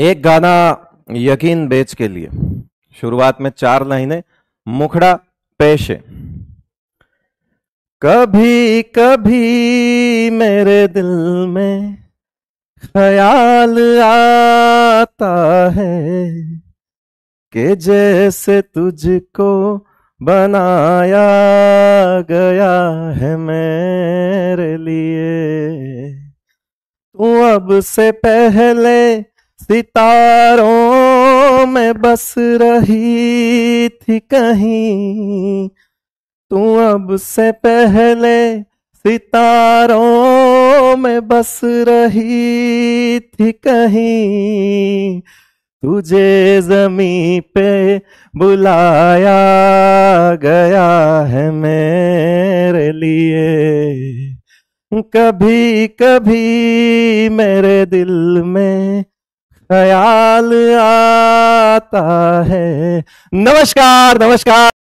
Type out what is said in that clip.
एक गाना यकीन बेच के लिए शुरुआत में चार लाइनें मुखड़ा पेशे कभी कभी मेरे दिल में ख्याल आता है कि जैसे तुझको बनाया गया है मेरे लिए तू अब से पहले सितारों में बस रही थी कहीं तू अब से पहले सितारों में बस रही थी कहीं तुझे जमी पे बुलाया गया है मेरे लिए कभी कभी मेरे दिल में ख्याल आता है नमस्कार नमस्कार